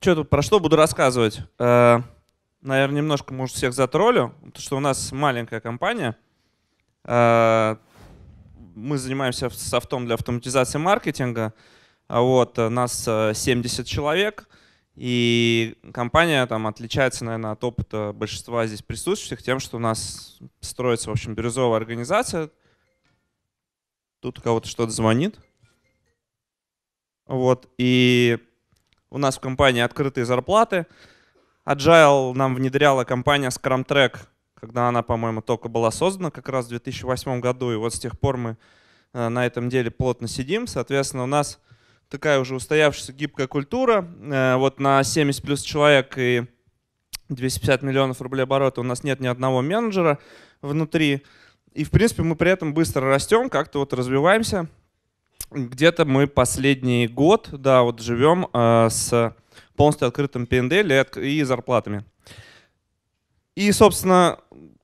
Что тут, про что буду рассказывать? Э, наверное, немножко, может, всех затроллю, потому что у нас маленькая компания. Э, мы занимаемся софтом для автоматизации маркетинга. А вот, э, нас 70 э, человек, и компания там отличается, наверное, от опыта большинства здесь присутствующих тем, что у нас строится, в общем, бирюзовая организация. Тут у кого-то что-то звонит. Вот, и у нас в компании открытые зарплаты. Agile нам внедряла компания Scrum Track, когда она, по-моему, только была создана как раз в 2008 году. И вот с тех пор мы э, на этом деле плотно сидим. Соответственно, у нас такая уже устоявшаяся гибкая культура. Э, вот на 70 плюс человек и 250 миллионов рублей оборота у нас нет ни одного менеджера внутри. И, в принципе, мы при этом быстро растем, как-то вот развиваемся где-то мы последний год, да, вот живем э, с полностью открытым PNDL и, и зарплатами. И, собственно,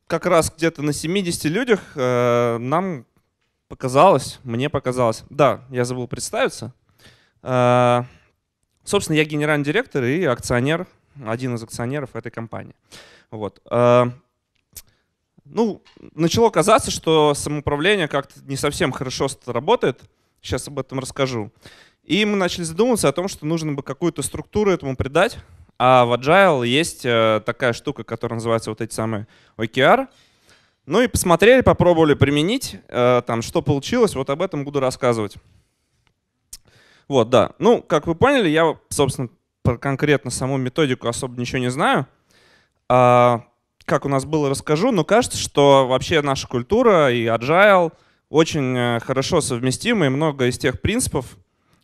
как раз где-то на 70 людях э, нам показалось, мне показалось, да, я забыл представиться. Э, собственно, я генеральный директор и акционер, один из акционеров этой компании. Вот. Э, ну, начало казаться, что самоуправление как-то не совсем хорошо работает. Сейчас об этом расскажу. И мы начали задумываться о том, что нужно бы какую-то структуру этому придать. А в Agile есть э, такая штука, которая называется вот эти самые OKR. Ну и посмотрели, попробовали применить, э, там, что получилось, вот об этом буду рассказывать. Вот, да. Ну, как вы поняли, я, собственно, про конкретно саму методику особо ничего не знаю. А, как у нас было, расскажу, но кажется, что вообще наша культура и agile — очень э, хорошо совместимы, и много из тех принципов,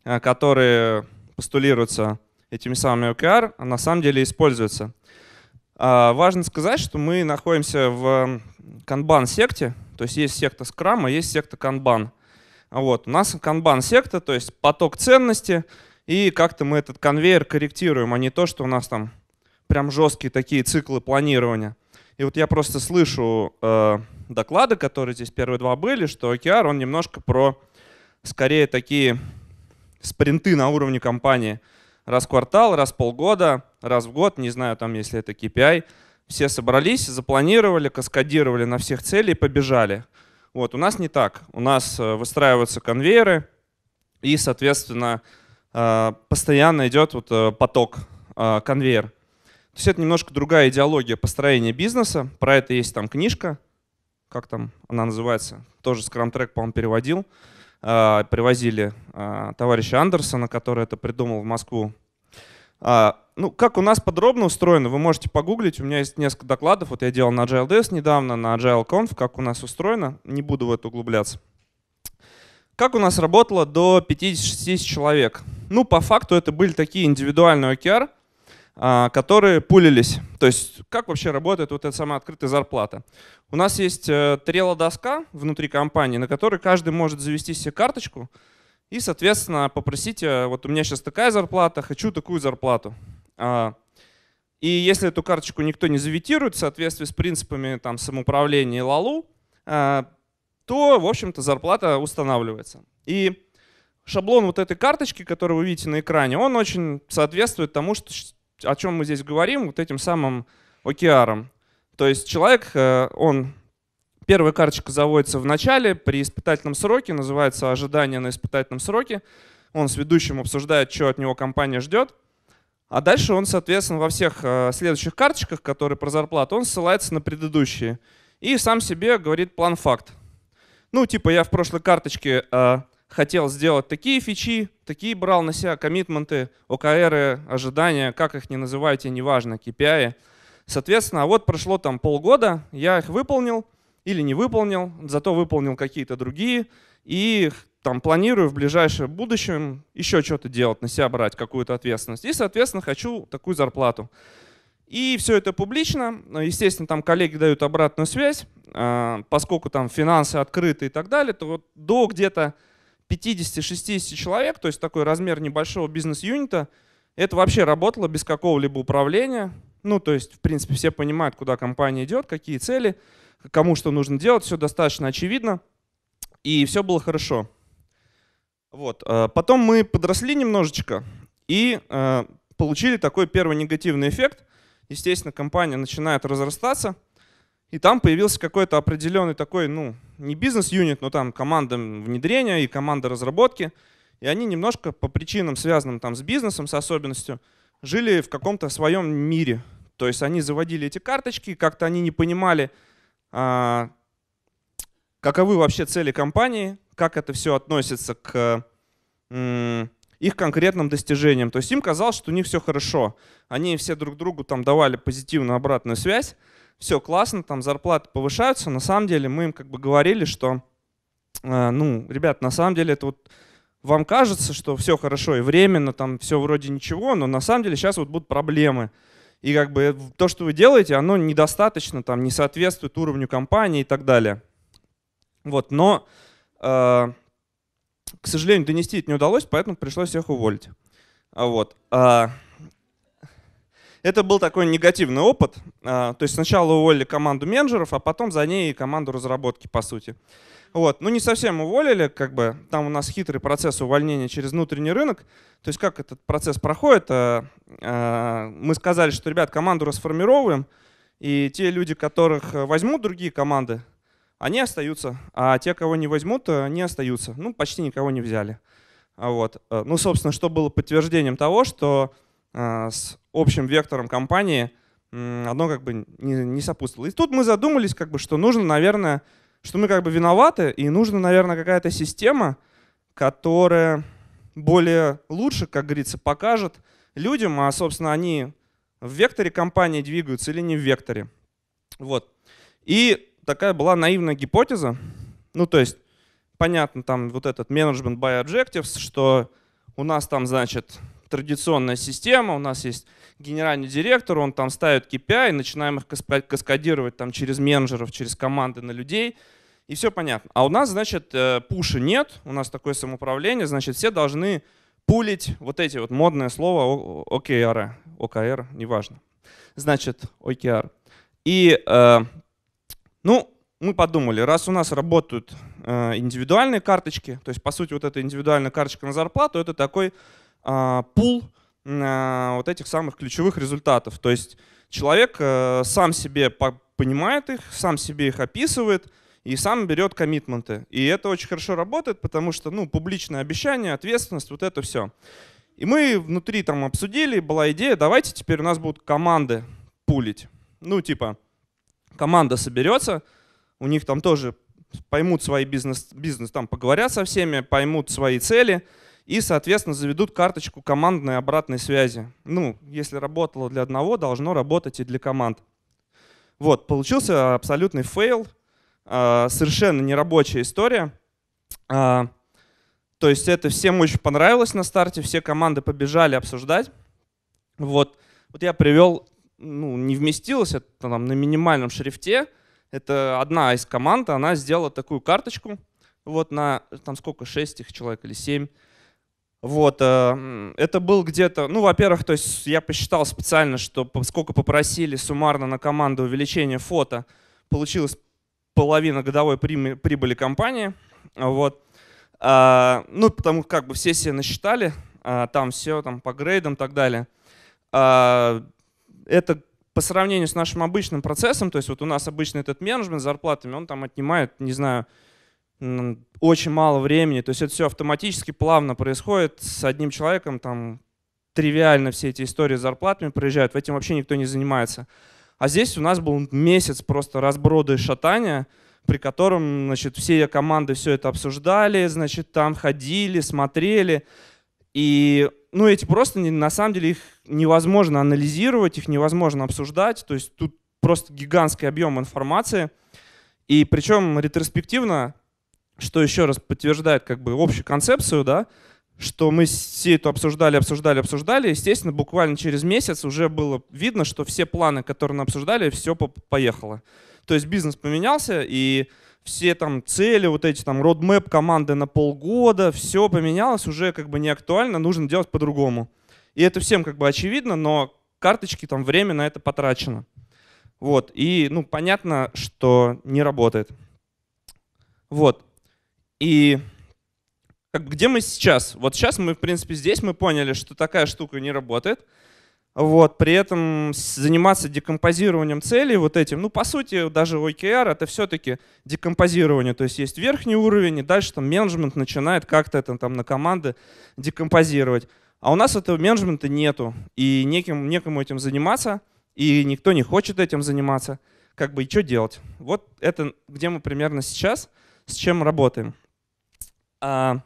э, которые постулируются этими самыми OKR, на самом деле используются. А, важно сказать, что мы находимся в Kanban секте то есть есть секта Scrum, а есть секта Kanban. Вот. У нас Kanban секта то есть поток ценности, и как-то мы этот конвейер корректируем, а не то, что у нас там прям жесткие такие циклы планирования. И вот я просто слышу э, доклады, которые здесь первые два были, что OKR, он немножко про скорее такие спринты на уровне компании. Раз в квартал, раз в полгода, раз в год, не знаю, там, если это KPI. Все собрались, запланировали, каскадировали на всех целей и побежали. Вот, у нас не так. У нас э, выстраиваются конвейеры, и, соответственно, э, постоянно идет вот э, поток, конвейер. То есть это немножко другая идеология построения бизнеса. Про это есть там книжка, как там она называется, тоже Scrum Track, по-моему, переводил. А, привозили а, товарища Андерсона, который это придумал в Москву. А, ну, как у нас подробно устроено, вы можете погуглить. У меня есть несколько докладов. Вот я делал на Agile Days недавно, на Agile Conf, как у нас устроено. Не буду в это углубляться. Как у нас работало до 50-60 человек? Ну, по факту это были такие индивидуальные OKR — а, которые пулились. То есть как вообще работает вот эта самая открытая зарплата? У нас есть э, трело-доска внутри компании, на которой каждый может завести себе карточку и, соответственно, попросить, э, вот у меня сейчас такая зарплата, хочу такую зарплату. А, и если эту карточку никто не заветирует, в соответствии с принципами там, самоуправления ЛАЛУ, а, то, в общем-то, зарплата устанавливается. И шаблон вот этой карточки, которую вы видите на экране, он очень соответствует тому, что о чем мы здесь говорим, вот этим самым океаром. То есть человек, э, он Первая карточка заводится в начале при испытательном сроке, называется «Ожидание на испытательном сроке». Он с ведущим обсуждает, что от него компания ждет. А дальше он, соответственно, во всех э, следующих карточках, которые про зарплату, он ссылается на предыдущие. И сам себе говорит план-факт. Ну, типа я в прошлой карточке э, хотел сделать такие фичи, такие брал на себя коммитменты, ОКР, ожидания, как их не называйте, неважно, KPI. Соответственно, вот прошло там полгода, я их выполнил или не выполнил, зато выполнил какие-то другие, и там планирую в ближайшем будущем еще что-то делать, на себя брать какую-то ответственность. И, соответственно, хочу такую зарплату. И все это публично. Естественно, там коллеги дают обратную связь, а, поскольку там финансы открыты и так далее, то вот до где-то 50-60 человек, то есть такой размер небольшого бизнес-юнита, это вообще работало без какого-либо управления. Ну, то есть, в принципе, все понимают, куда компания идет, какие цели, кому что нужно делать, все достаточно очевидно. И все было хорошо. Вот. Э, потом мы подросли немножечко и э, получили такой первый негативный эффект. Естественно, компания начинает разрастаться – и там появился какой-то определенный такой, ну, не бизнес-юнит, но там команда внедрения и команда разработки. И они немножко по причинам, связанным там с бизнесом, с особенностью, жили в каком-то своем мире. То есть они заводили эти карточки, как-то они не понимали, а, каковы вообще цели компании, как это все относится к их конкретным достижениям. То есть им казалось, что у них все хорошо. Они все друг другу там давали позитивную обратную связь все классно, там зарплаты повышаются. На самом деле мы им как бы говорили, что, э, ну, ребят, на самом деле это вот вам кажется, что все хорошо и временно, там все вроде ничего, но на самом деле сейчас вот будут проблемы. И как бы то, что вы делаете, оно недостаточно, там, не соответствует уровню компании и так далее. Вот, но, э, к сожалению, донести это не удалось, поэтому пришлось всех уволить. А вот. А это был такой негативный опыт. А, то есть сначала уволили команду менеджеров, а потом за ней и команду разработки, по сути. Вот. Ну, не совсем уволили, как бы там у нас хитрый процесс увольнения через внутренний рынок. То есть как этот процесс проходит? А, а, мы сказали, что, ребят, команду расформировываем, и те люди, которых э, возьмут другие команды, они остаются, а те, кого не возьмут, э, они остаются. Ну, почти никого не взяли. Вот. Э, ну, собственно, что было подтверждением того, что а, с общим вектором компании, одно как бы не, не сопутствовало. И тут мы задумались, как бы, что нужно, наверное, что мы как бы виноваты, и нужна, наверное, какая-то система, которая более лучше, как говорится, покажет людям, а, собственно, они в векторе компании двигаются или не в векторе. Вот. И такая была наивная гипотеза. Ну, то есть, понятно, там вот этот management by objectives, что у нас там, значит, традиционная система, у нас есть генеральный директор, он там ставит KPI, начинаем их каскадировать там через менеджеров, через команды на людей, и все понятно. А у нас, значит, э, Пуши нет, у нас такое самоуправление, значит, все должны пулить вот эти вот модное слово OKR, OKR, неважно. Значит, OKR. И, э, ну, мы подумали, раз у нас работают э, индивидуальные карточки, то есть, по сути, вот эта индивидуальная карточка на зарплату, это такой а, пул а, вот этих самых ключевых результатов. То есть человек э, сам себе понимает их, сам себе их описывает и сам берет коммитменты. И это очень хорошо работает, потому что ну, публичное обещание, ответственность, вот это все. И мы внутри там обсудили, была идея, давайте теперь у нас будут команды пулить. Ну, типа, команда соберется, у них там тоже поймут свои бизнес, бизнес там поговорят со всеми, поймут свои цели — и, соответственно, заведут карточку командной обратной связи. Ну, если работало для одного, должно работать и для команд. Вот, получился абсолютный фейл, а, совершенно нерабочая история. А, то есть это всем очень понравилось на старте, все команды побежали обсуждать. Вот, вот я привел, ну, не вместилось, это там на минимальном шрифте. Это одна из команд, она сделала такую карточку, вот на, там сколько, 6 их человек или 7. Вот, э, это был где-то, ну, во-первых, то есть я посчитал специально, что сколько попросили суммарно на команду увеличения фото, получилось половина годовой прибыли компании, вот. А, ну, потому как бы все себе насчитали, а, там все там по грейдам и так далее. А, это по сравнению с нашим обычным процессом, то есть вот у нас обычный этот менеджмент с зарплатами, он там отнимает, не знаю, очень мало времени, то есть это все автоматически, плавно происходит с одним человеком, там тривиально все эти истории с зарплатами проезжают, в этом вообще никто не занимается. А здесь у нас был месяц просто разброда и шатания, при котором, значит, все команды все это обсуждали, значит, там ходили, смотрели. И, ну, эти просто, на самом деле, их невозможно анализировать, их невозможно обсуждать. То есть тут просто гигантский объем информации. И причем ретроспективно что еще раз подтверждает как бы общую концепцию, да, что мы все это обсуждали, обсуждали, обсуждали. Естественно, буквально через месяц уже было видно, что все планы, которые мы обсуждали, все поехало. То есть бизнес поменялся, и все там цели, вот эти там родмэп команды на полгода, все поменялось, уже как бы не актуально, нужно делать по-другому. И это всем как бы очевидно, но карточки там время на это потрачено. Вот, и ну понятно, что не работает. Вот, и как, где мы сейчас? Вот сейчас мы, в принципе, здесь мы поняли, что такая штука не работает. Вот, при этом заниматься декомпозированием целей, вот этим, ну, по сути, даже OKR — это все-таки декомпозирование. То есть есть верхний уровень, и дальше там менеджмент начинает как-то это там на команды декомпозировать. А у нас этого менеджмента нету, и неким, некому этим заниматься, и никто не хочет этим заниматься. Как бы и что делать? Вот это где мы примерно сейчас, с чем работаем. А,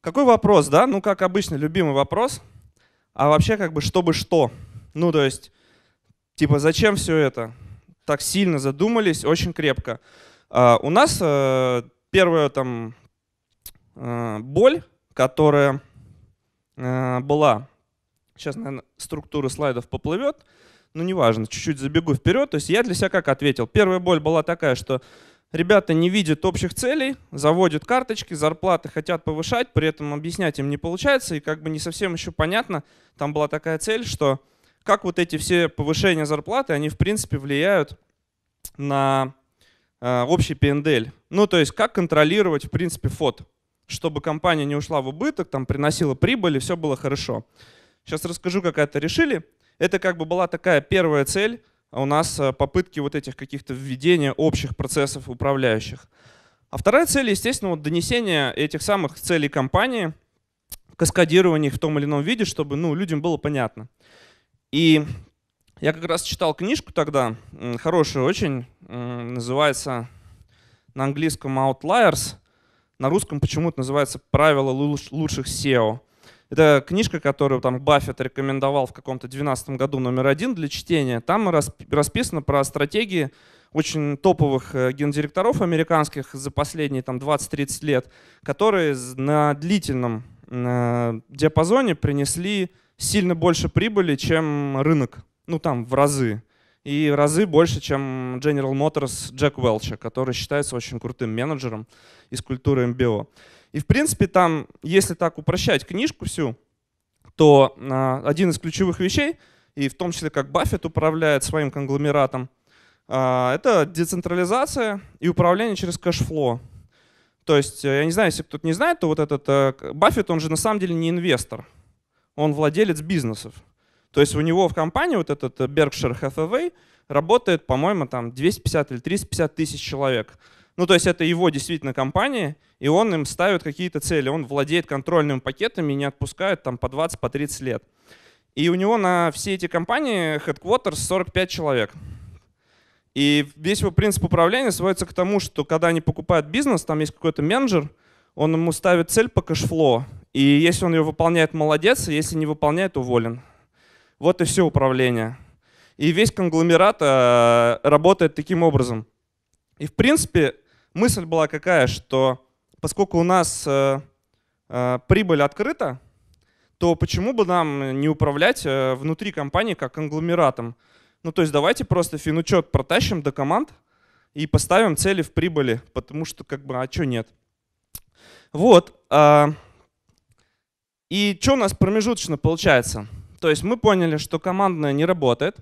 какой вопрос, да? Ну, как обычно, любимый вопрос. А вообще, как бы, чтобы что? Ну, то есть, типа, зачем все это? Так сильно задумались, очень крепко. А, у нас а, первая там а, боль, которая а, была. Сейчас, наверное, структура слайдов поплывет. Ну, неважно, чуть-чуть забегу вперед. То есть я для себя как ответил? Первая боль была такая, что Ребята не видят общих целей, заводят карточки, зарплаты хотят повышать, при этом объяснять им не получается, и как бы не совсем еще понятно, там была такая цель, что как вот эти все повышения зарплаты, они в принципе влияют на э, общий PNDL. Ну, то есть как контролировать в принципе фото чтобы компания не ушла в убыток, там приносила прибыль и все было хорошо. Сейчас расскажу, как это решили. Это как бы была такая первая цель а у нас э, попытки вот этих каких-то введения общих процессов управляющих. А вторая цель, естественно, вот донесение этих самых целей компании, каскадирование их в том или ином виде, чтобы ну, людям было понятно. И я как раз читал книжку тогда, хорошую очень, называется на английском Outliers, на русском почему-то называется «Правила лучших SEO». Это книжка, которую там Баффет рекомендовал в каком-то 12 году номер один для чтения. Там расписано про стратегии очень топовых э, гендиректоров американских за последние там 20-30 лет, которые на длительном э, диапазоне принесли сильно больше прибыли, чем рынок. Ну там в разы. И в разы больше, чем General Motors Джек Уэлча, который считается очень крутым менеджером из культуры МБО. И, в принципе, там, если так упрощать книжку всю, то э, один из ключевых вещей, и в том числе как Баффет управляет своим конгломератом, э, это децентрализация и управление через кэшфло. То есть, э, я не знаю, если кто-то не знает, то вот этот э, Баффет, он же на самом деле не инвестор, он владелец бизнесов. То есть у него в компании вот этот э, Berkshire Hathaway работает, по-моему, там 250 или 350 тысяч человек. Ну, то есть это его действительно компания, и он им ставит какие-то цели. Он владеет контрольными пакетами и не отпускает там по 20, по 30 лет. И у него на все эти компании headquarters 45 человек. И весь его принцип управления сводится к тому, что когда они покупают бизнес, там есть какой-то менеджер, он ему ставит цель по кэшфлоу. И если он ее выполняет, молодец, если не выполняет, уволен. Вот и все управление. И весь конгломерат э, работает таким образом. И в принципе мысль была какая, что поскольку у нас э, э, прибыль открыта, то почему бы нам не управлять э, внутри компании как конгломератом? Ну, то есть давайте просто финучет протащим до команд и поставим цели в прибыли, потому что как бы, а что нет? Вот. Э, и что у нас промежуточно получается? То есть мы поняли, что командная не работает.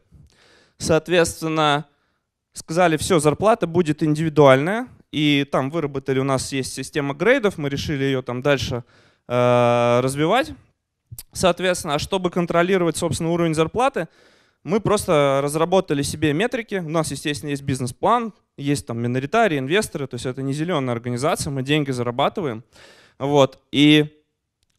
Соответственно, сказали, все, зарплата будет индивидуальная, и там выработали, у нас есть система грейдов, мы решили ее там дальше э, развивать. Соответственно, а чтобы контролировать, собственно, уровень зарплаты, мы просто разработали себе метрики. У нас, естественно, есть бизнес-план, есть там миноритарии, инвесторы, то есть это не зеленая организация, мы деньги зарабатываем. Вот. И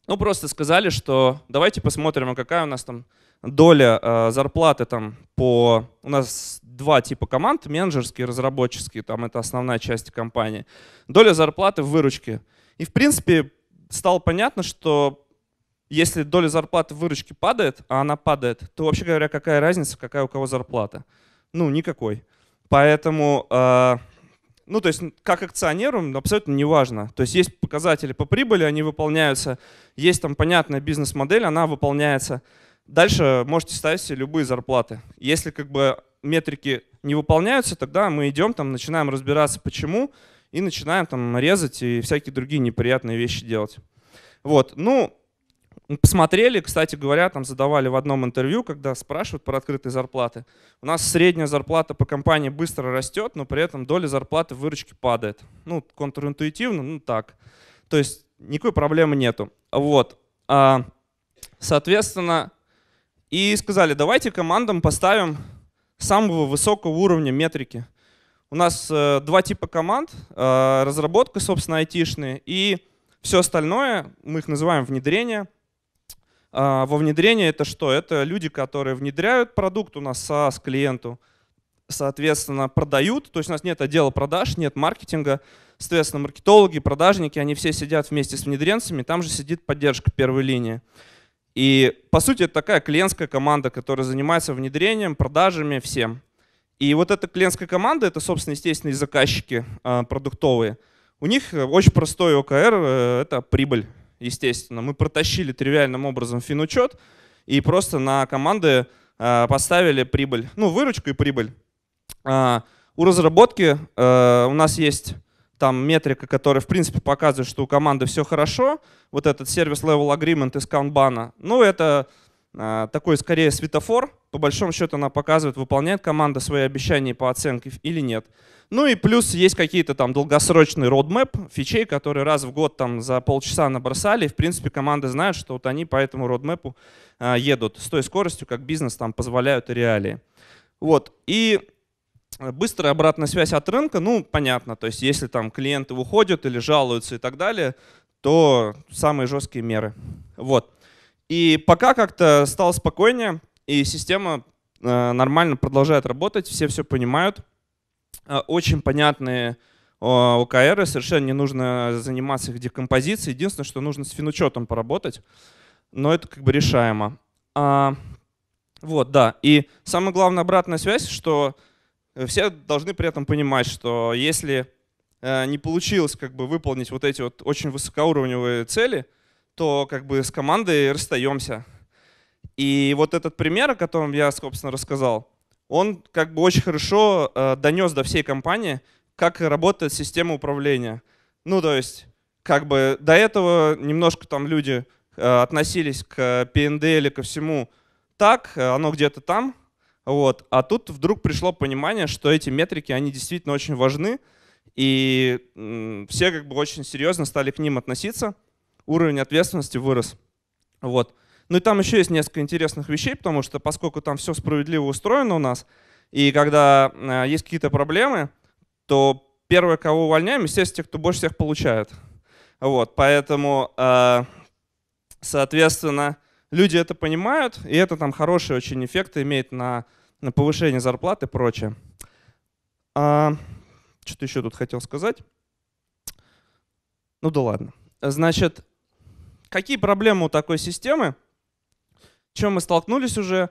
ну, просто сказали, что давайте посмотрим, а какая у нас там доля э, зарплаты там по... У нас два типа команд, менеджерские, разработческие, там это основная часть компании. Доля зарплаты в выручке. И, в принципе, стало понятно, что если доля зарплаты в выручке падает, а она падает, то, вообще говоря, какая разница, какая у кого зарплата? Ну, никакой. Поэтому, э, ну, то есть, как акционеру абсолютно не важно. То есть, есть показатели по прибыли, они выполняются, есть там понятная бизнес-модель, она выполняется. Дальше можете ставить себе любые зарплаты. Если как бы метрики не выполняются, тогда мы идем, там, начинаем разбираться, почему, и начинаем там резать и всякие другие неприятные вещи делать. Вот, ну, посмотрели, кстати говоря, там задавали в одном интервью, когда спрашивают про открытые зарплаты. У нас средняя зарплата по компании быстро растет, но при этом доля зарплаты в выручке падает. Ну, контринтуитивно, ну так. То есть никакой проблемы нету. Вот. А, соответственно, и сказали, давайте командам поставим самого высокого уровня метрики. У нас э, два типа команд, э, разработка, собственно, айтишные, и все остальное, мы их называем внедрение. Э, во внедрение это что? Это люди, которые внедряют продукт у нас с клиенту, соответственно, продают, то есть у нас нет отдела продаж, нет маркетинга, соответственно, маркетологи, продажники, они все сидят вместе с внедренцами, там же сидит поддержка первой линии. И, по сути, это такая клиентская команда, которая занимается внедрением, продажами, всем. И вот эта клиентская команда, это, собственно, естественно, и заказчики а, продуктовые. У них э, очень простой ОКР э, — это прибыль, естественно. Мы протащили тривиальным образом финучет и просто на команды а, поставили прибыль, ну, выручку и прибыль. А, у разработки э, у нас есть там метрика, которая, в принципе, показывает, что у команды все хорошо, вот этот сервис level agreement из Kanban, ну, это э, такой скорее светофор, по большому счету она показывает, выполняет команда свои обещания по оценке или нет. Ну и плюс есть какие-то там долгосрочный roadmap фичей, которые раз в год там за полчаса набросали, и, в принципе, команды знают, что вот они по этому roadmap э, едут с той скоростью, как бизнес там позволяют и реалии. Вот, и Э, быстрая обратная связь от рынка, ну, понятно, то есть если там клиенты уходят или жалуются и так далее, то самые жесткие меры. Вот. И пока как-то стало спокойнее, и система э, нормально продолжает работать, все все понимают. Э, очень понятные ОКР, совершенно не нужно заниматься их декомпозицией. Единственное, что нужно с финучетом поработать, но это как бы решаемо. А, вот, да. И самая главная обратная связь, что все должны при этом понимать, что если э, не получилось как бы выполнить вот эти вот очень высокоуровневые цели, то как бы с командой расстаемся. И вот этот пример, о котором я, собственно, рассказал, он как бы очень хорошо э, донес до всей компании, как работает система управления. Ну, то есть, как бы до этого немножко там люди э, относились к PNDL или ко всему так, оно где-то там, вот. А тут вдруг пришло понимание, что эти метрики, они действительно очень важны, и все как бы очень серьезно стали к ним относиться, уровень ответственности вырос. Вот. Ну и там еще есть несколько интересных вещей, потому что поскольку там все справедливо устроено у нас, и когда э, есть какие-то проблемы, то первое, кого увольняем, естественно, те, кто больше всех получает. Вот, поэтому, э, соответственно, люди это понимают, и это там хорошие очень эффекты имеет на, на повышение зарплаты и прочее. А, что-то еще тут хотел сказать. Ну да ладно. Значит, какие проблемы у такой системы? Чем мы столкнулись уже?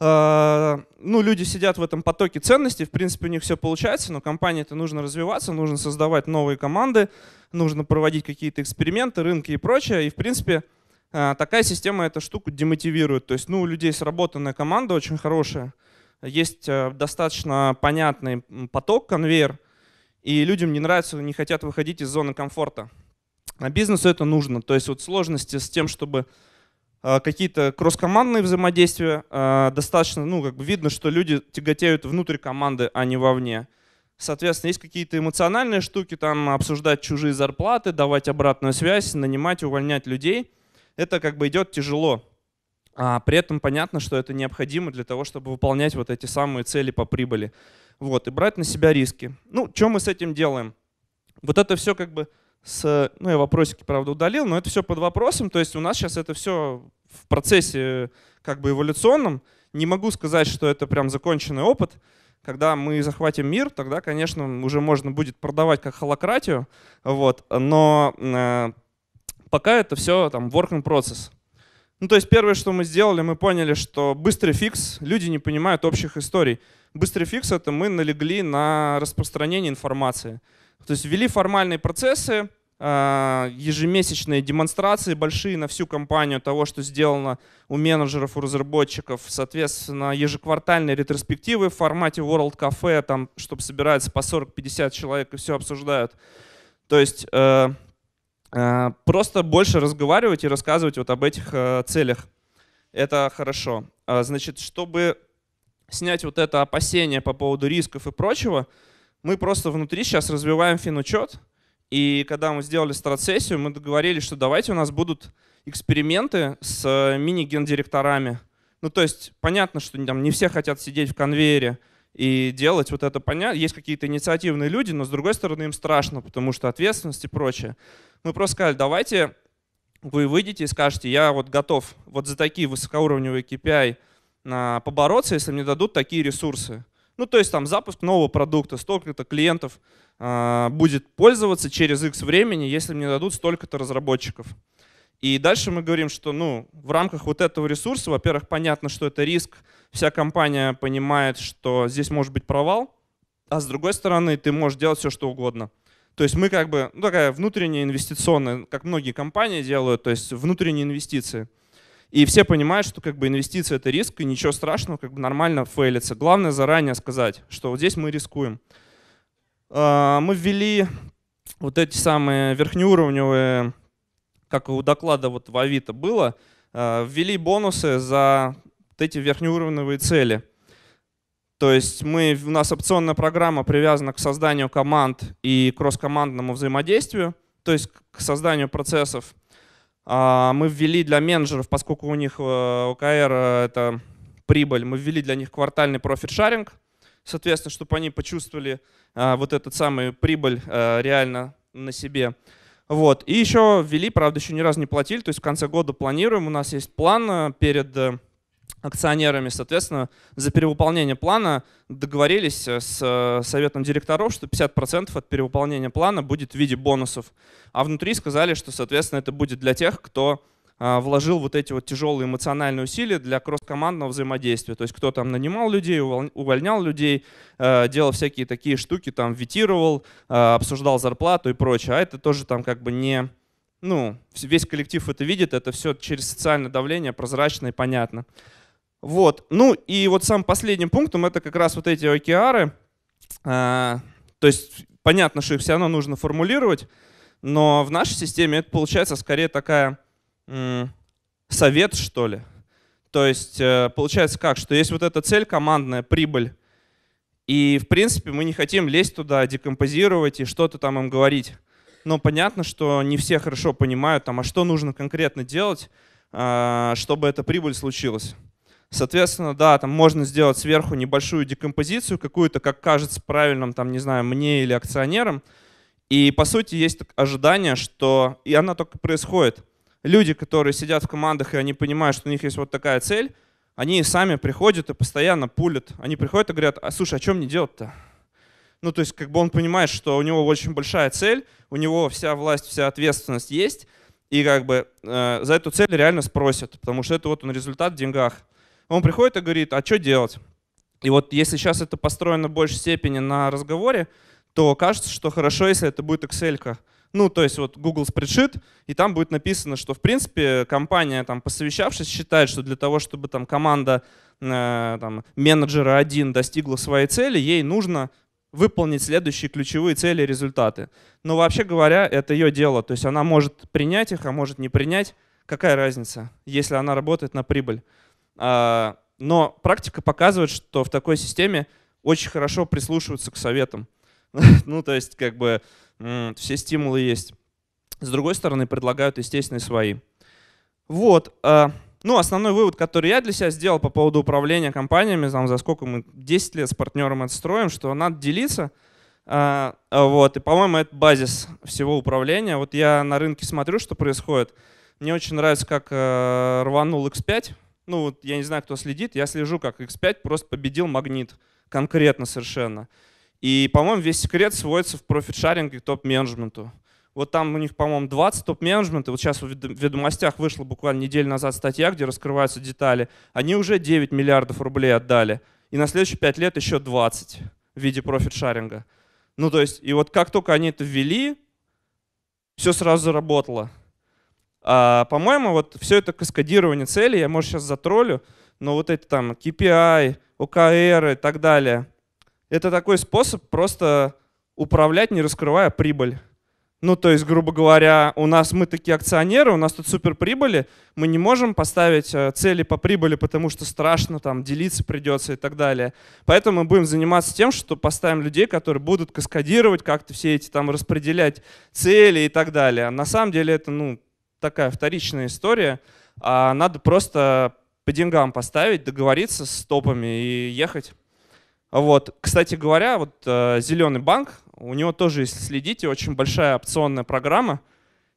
А, ну, люди сидят в этом потоке ценностей, в принципе, у них все получается, но компании-то нужно развиваться, нужно создавать новые команды, нужно проводить какие-то эксперименты, рынки и прочее. И, в принципе, а, такая система эту штуку демотивирует. То есть ну, у людей сработанная команда очень хорошая, есть э, достаточно понятный поток, конвейер, и людям не нравится, не хотят выходить из зоны комфорта. А бизнесу это нужно. То есть вот сложности с тем, чтобы э, какие-то кросс-командные взаимодействия э, достаточно, ну, как бы видно, что люди тяготеют внутрь команды, а не вовне. Соответственно, есть какие-то эмоциональные штуки, там обсуждать чужие зарплаты, давать обратную связь, нанимать, увольнять людей – это как бы идет тяжело. А при этом понятно, что это необходимо для того, чтобы выполнять вот эти самые цели по прибыли. Вот, и брать на себя риски. Ну, что мы с этим делаем? Вот это все как бы с... Ну, я вопросики, правда, удалил, но это все под вопросом. То есть у нас сейчас это все в процессе как бы эволюционном. Не могу сказать, что это прям законченный опыт. Когда мы захватим мир, тогда, конечно, уже можно будет продавать как холократию. Вот, но э, Пока это все там work in process. Ну, то есть первое, что мы сделали, мы поняли, что быстрый фикс, люди не понимают общих историй. Быстрый фикс — это мы налегли на распространение информации. То есть ввели формальные процессы, а, ежемесячные демонстрации большие на всю компанию того, что сделано у менеджеров, у разработчиков, соответственно, ежеквартальные ретроспективы в формате World Cafe, там, чтобы собираются по 40-50 человек и все обсуждают. То есть э, Э, просто больше разговаривать и рассказывать вот об этих э, целях. Это хорошо. А, значит, чтобы снять вот это опасение по поводу рисков и прочего, мы просто внутри сейчас развиваем финучет. И когда мы сделали старт сессию, мы договорились, что давайте у нас будут эксперименты с э, мини-гендиректорами. Ну, то есть понятно, что там не все хотят сидеть в конвейере, и делать вот это понятно. Есть какие-то инициативные люди, но с другой стороны им страшно, потому что ответственность и прочее. Мы просто сказали, давайте вы выйдете и скажете, я вот готов вот за такие высокоуровневые KPI побороться, если мне дадут такие ресурсы. Ну, то есть там запуск нового продукта, столько-то клиентов э, будет пользоваться через X времени, если мне дадут столько-то разработчиков. И дальше мы говорим, что ну, в рамках вот этого ресурса, во-первых, понятно, что это риск, вся компания понимает, что здесь может быть провал, а с другой стороны ты можешь делать все, что угодно. То есть мы как бы, ну такая внутренняя инвестиционная, как многие компании делают, то есть внутренние инвестиции. И все понимают, что как бы инвестиция это риск, и ничего страшного, как бы нормально фейлится. Главное заранее сказать, что вот здесь мы рискуем. А, мы ввели вот эти самые верхнеуровневые, как у доклада вот в Авито было, а, ввели бонусы за вот эти верхнеуровневые цели. То есть мы, у нас опционная программа привязана к созданию команд и кросс-командному взаимодействию, то есть к созданию процессов. А, мы ввели для менеджеров, поскольку у них ОКР э, э, это прибыль, мы ввели для них квартальный профит-шаринг, соответственно, чтобы они почувствовали э, вот этот самый прибыль реально на себе. Вот. И еще ввели, правда, еще ни разу не платили, то есть в конце года планируем, у нас есть план перед акционерами, соответственно, за перевыполнение плана договорились э, с э, советом директоров, что 50% от перевыполнения плана будет в виде бонусов. А внутри сказали, что, соответственно, это будет для тех, кто а, вложил вот эти вот тяжелые эмоциональные усилия для кросс-командного взаимодействия. То есть кто там нанимал людей, увольнял людей, э, делал всякие такие штуки, там витировал, обсуждал зарплату и прочее. А это тоже там как бы не, ну, весь коллектив это видит, это все через социальное давление прозрачно и понятно. Вот. Ну и вот сам последним пунктом это как раз вот эти океары. А, то есть понятно, что их все равно нужно формулировать, но в нашей системе это получается скорее такая совет, что ли. То есть э, получается как, что есть вот эта цель командная, прибыль, и в принципе мы не хотим лезть туда, декомпозировать и что-то там им говорить. Но понятно, что не все хорошо понимают, там, а что нужно конкретно делать, а, чтобы эта прибыль случилась. Соответственно, да, там можно сделать сверху небольшую декомпозицию какую-то, как кажется правильным, там, не знаю, мне или акционерам. И, по сути, есть ожидание, что... И она только происходит. Люди, которые сидят в командах, и они понимают, что у них есть вот такая цель, они сами приходят и постоянно пулят. Они приходят и говорят, а слушай, а чем мне делать-то? Ну, то есть, как бы он понимает, что у него очень большая цель, у него вся власть, вся ответственность есть, и как бы э, за эту цель реально спросят, потому что это вот он результат в деньгах он приходит и говорит, а что делать? И вот если сейчас это построено в большей степени на разговоре, то кажется, что хорошо, если это будет Excel. -ка. Ну, то есть вот Google Spreadsheet, и там будет написано, что, в принципе, компания, там, посовещавшись, считает, что для того, чтобы там команда э, там, менеджера 1 достигла своей цели, ей нужно выполнить следующие ключевые цели и результаты. Но вообще говоря, это ее дело. То есть она может принять их, а может не принять. Какая разница, если она работает на прибыль? А, но практика показывает, что в такой системе очень хорошо прислушиваются к советам. ну, то есть, как бы, все стимулы есть. С другой стороны, предлагают, естественно, и свои. Вот. А, ну, основной вывод, который я для себя сделал по поводу управления компаниями, там, за сколько мы 10 лет с партнером это строим, что надо делиться. А, вот. И, по-моему, это базис всего управления. Вот я на рынке смотрю, что происходит. Мне очень нравится, как э, рванул X5 ну вот я не знаю, кто следит, я слежу, как X5 просто победил магнит, конкретно совершенно. И, по-моему, весь секрет сводится в профит-шаринг и топ-менеджменту. Вот там у них, по-моему, 20 топ-менеджмента. Вот сейчас в ведомостях вышла буквально неделю назад статья, где раскрываются детали. Они уже 9 миллиардов рублей отдали. И на следующие 5 лет еще 20 в виде профит-шаринга. Ну то есть, и вот как только они это ввели, все сразу заработало. А, по-моему, вот все это каскадирование целей, я, может, сейчас затроллю, но вот эти там KPI, OKR и так далее, это такой способ просто управлять, не раскрывая прибыль. Ну, то есть, грубо говоря, у нас мы такие акционеры, у нас тут супер прибыли, мы не можем поставить э, цели по прибыли, потому что страшно там делиться придется и так далее. Поэтому мы будем заниматься тем, что поставим людей, которые будут каскадировать как-то все эти там распределять цели и так далее. На самом деле это, ну, такая вторичная история. А надо просто по деньгам поставить, договориться с топами и ехать. Вот. Кстати говоря, вот э, зеленый банк, у него тоже, если следите, очень большая опционная программа,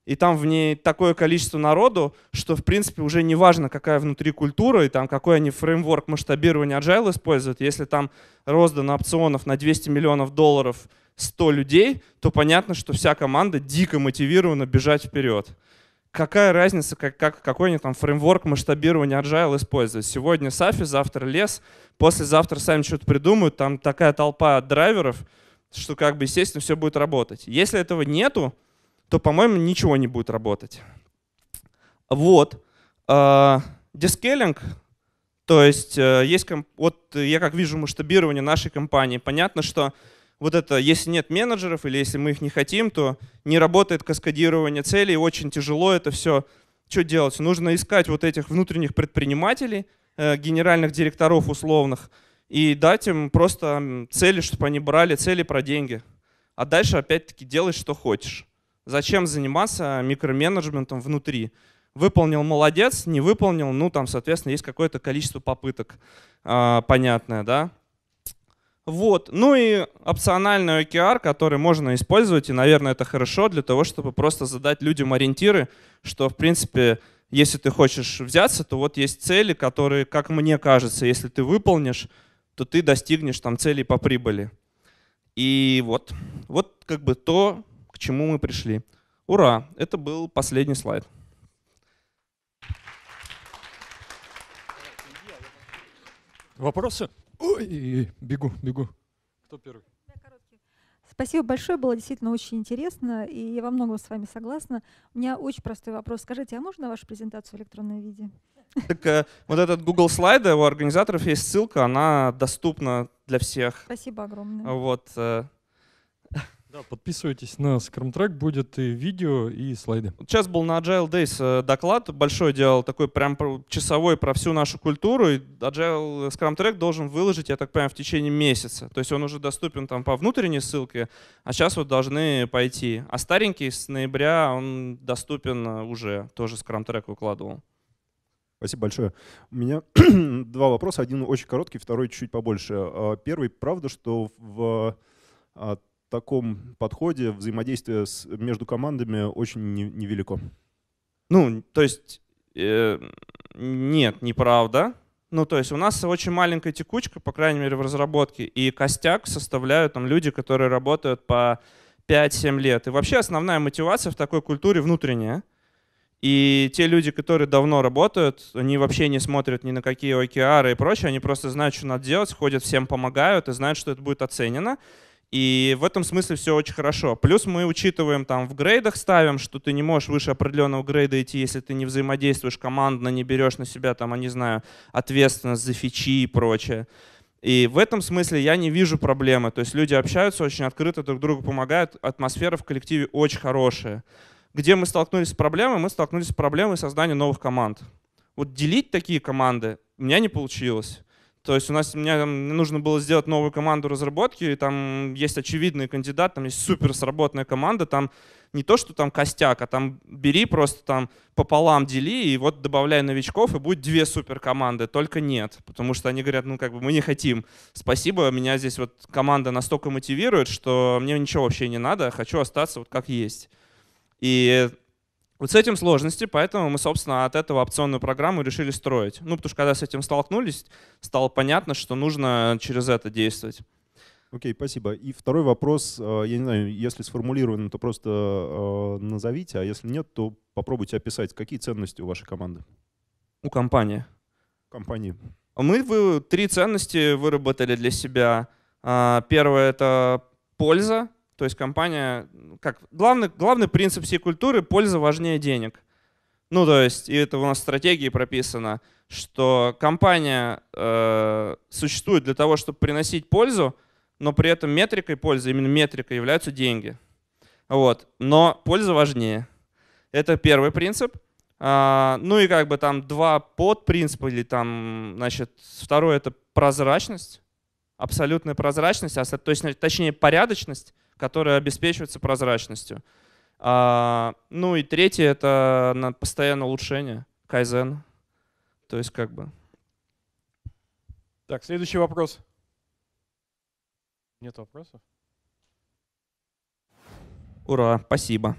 и там в ней такое количество народу, что, в принципе, уже не важно, какая внутри культура и там какой они фреймворк масштабирования agile используют. Если там роздано опционов на 200 миллионов долларов 100 людей, то понятно, что вся команда дико мотивирована бежать вперед какая разница, как, как, какой они там фреймворк масштабирования agile используют. Сегодня SAFI, завтра лес, послезавтра сами что-то придумают, там такая толпа драйверов, что как бы, естественно, все будет работать. Если этого нету, то, по-моему, ничего не будет работать. Вот. А, Дескеллинг, то есть э, есть, вот я как вижу масштабирование нашей компании, понятно, что вот это, если нет менеджеров или если мы их не хотим, то не работает каскадирование целей, очень тяжело это все. Что делать? Нужно искать вот этих внутренних предпринимателей, э, генеральных директоров условных, и дать им просто цели, чтобы они брали цели про деньги. А дальше опять-таки делай, что хочешь. Зачем заниматься микроменеджментом внутри? Выполнил, молодец, не выполнил, ну там, соответственно, есть какое-то количество попыток, а, понятное, да. Вот. Ну и опциональный OKR, который можно использовать, и, наверное, это хорошо для того, чтобы просто задать людям ориентиры, что, в принципе, если ты хочешь взяться, то вот есть цели, которые, как мне кажется, если ты выполнишь, то ты достигнешь там целей по прибыли. И вот, вот как бы то, к чему мы пришли. Ура! Это был последний слайд. Вопросы? Ой, бегу, бегу. Кто первый? Спасибо большое, было действительно очень интересно, и я во многом с вами согласна. У меня очень простой вопрос. Скажите, а можно вашу презентацию в электронном виде? Так э, вот этот Google слайд, у организаторов есть ссылка, она доступна для всех. Спасибо огромное. Вот, э, да, подписывайтесь на Scrum Track, будет и видео, и слайды. Сейчас был на Agile Days э, доклад большой делал, такой прям часовой про всю нашу культуру, и Agile Scrum Track должен выложить, я так понимаю, в течение месяца. То есть он уже доступен там по внутренней ссылке, а сейчас вот должны пойти. А старенький с ноября он доступен э, уже, тоже Scrum Track выкладывал. Спасибо большое. У меня два вопроса. Один очень короткий, второй чуть побольше. Э, первый, правда, что в а, таком подходе взаимодействие с, между командами очень невелико. Ну, то есть, э, нет, неправда. Ну, то есть у нас очень маленькая текучка, по крайней мере, в разработке, и костяк составляют там люди, которые работают по 5-7 лет. И вообще основная мотивация в такой культуре внутренняя. И те люди, которые давно работают, они вообще не смотрят ни на какие океары и прочее, они просто знают, что надо делать, ходят, всем помогают и знают, что это будет оценено. И в этом смысле все очень хорошо. Плюс мы учитываем там в грейдах ставим, что ты не можешь выше определенного грейда идти, если ты не взаимодействуешь командно, не берешь на себя там, а не знаю, ответственность за фичи и прочее. И в этом смысле я не вижу проблемы. То есть люди общаются очень открыто, друг другу помогают, атмосфера в коллективе очень хорошая. Где мы столкнулись с проблемой? Мы столкнулись с проблемой создания новых команд. Вот делить такие команды у меня не получилось. То есть у нас мне нужно было сделать новую команду разработки, и там есть очевидный кандидат, там есть супер сработанная команда, там не то, что там костяк, а там бери просто там пополам дели и вот добавляй новичков, и будет две супер команды, только нет. Потому что они говорят, ну как бы мы не хотим. Спасибо, меня здесь вот команда настолько мотивирует, что мне ничего вообще не надо, хочу остаться вот как есть. И вот с этим сложности, поэтому мы, собственно, от этого опционную программу решили строить. Ну, потому что когда с этим столкнулись, стало понятно, что нужно через это действовать. Окей, okay, спасибо. И второй вопрос, э, я не знаю, если сформулировано, то просто э, назовите, а если нет, то попробуйте описать, какие ценности у вашей команды? У компании. Компании. Мы вы, три ценности выработали для себя. А, первое — это польза, то есть компания, как главный, главный принцип всей культуры – польза важнее денег. Ну, то есть, и это у нас в стратегии прописано, что компания э, существует для того, чтобы приносить пользу, но при этом метрикой пользы, именно метрикой являются деньги. Вот. Но польза важнее. Это первый принцип. А, ну и как бы там два подпринципа, или там, значит, второй это прозрачность, абсолютная прозрачность, а, то есть, точнее, порядочность которые обеспечиваются прозрачностью. А, ну и третье — это на постоянное улучшение, кайзен. То есть как бы... Так, следующий вопрос. Нет вопросов? Ура, спасибо.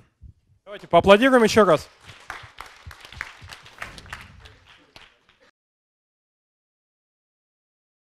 Давайте поаплодируем еще раз.